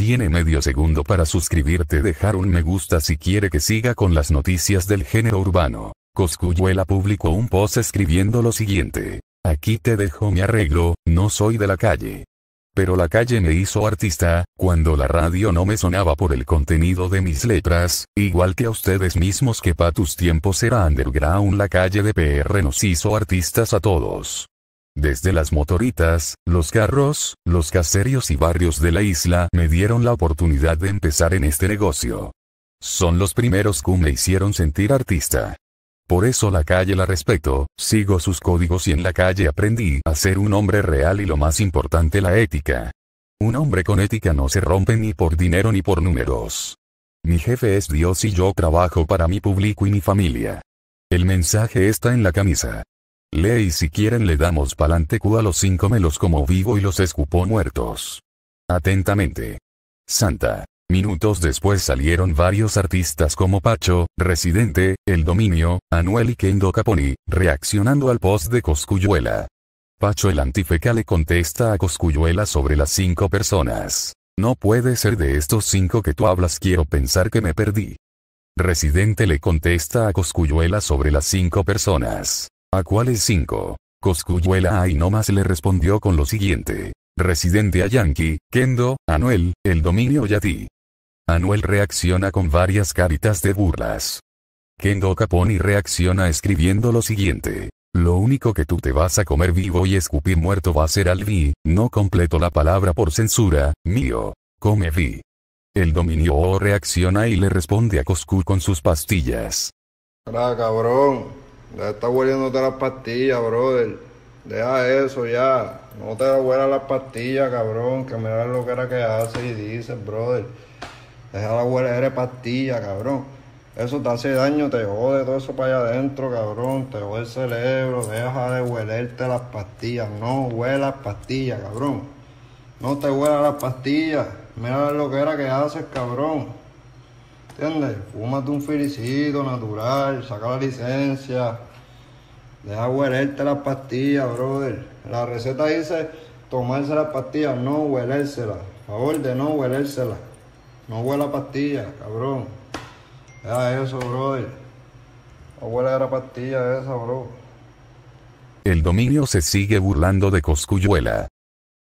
Tiene medio segundo para suscribirte, dejar un me gusta si quiere que siga con las noticias del género urbano. Coscuyuela publicó un post escribiendo lo siguiente. Aquí te dejo mi arreglo, no soy de la calle. Pero la calle me hizo artista, cuando la radio no me sonaba por el contenido de mis letras, igual que a ustedes mismos que pa' tus tiempos era underground la calle de PR nos hizo artistas a todos. Desde las motoritas, los carros, los caserios y barrios de la isla me dieron la oportunidad de empezar en este negocio. Son los primeros que me hicieron sentir artista. Por eso la calle la respeto, sigo sus códigos y en la calle aprendí a ser un hombre real y lo más importante la ética. Un hombre con ética no se rompe ni por dinero ni por números. Mi jefe es Dios y yo trabajo para mi público y mi familia. El mensaje está en la camisa. Lee y si quieren le damos pa'lante cu a los cinco melos como vivo y los escupó muertos. Atentamente. Santa. Minutos después salieron varios artistas como Pacho, Residente, El Dominio, Anuel y Kendo Caponi, reaccionando al post de Coscuyuela. Pacho el Antifeca le contesta a Coscuyuela sobre las cinco personas. No puede ser de estos cinco que tú hablas quiero pensar que me perdí. Residente le contesta a Coscuyuela sobre las cinco personas. ¿A cuáles cinco? Coscuyuela no más le respondió con lo siguiente. Residente a Yankee, Kendo, Anuel, el dominio ti. Anuel reacciona con varias caritas de burlas. Kendo Caponi reacciona escribiendo lo siguiente. Lo único que tú te vas a comer vivo y escupir muerto va a ser al vi, no completo la palabra por censura, mío. Come vi. El dominio O reacciona y le responde a Coscu con sus pastillas. Hola cabrón. Ya está hueliéndote las pastillas, brother. Deja eso ya. No te huelas las pastillas, cabrón. Que mira lo que era que haces y dices, brother. Deja la huela, las pastilla, cabrón. Eso te hace daño, te jode todo eso para allá adentro, cabrón. Te jode el cerebro, deja de huelerte las pastillas. No huelas pastillas, cabrón. No te huelas las pastillas. Mira lo que era que haces, cabrón. ¿Entiendes? de un felicito natural, saca la licencia. Deja huelerte las pastillas, brother. La receta dice tomarse las pastillas, no huelérselas. Favor de no huelérselas. No huela pastilla, cabrón. Deja eso, brother. No a la pastilla esa, bro. El dominio se sigue burlando de Coscuyuela.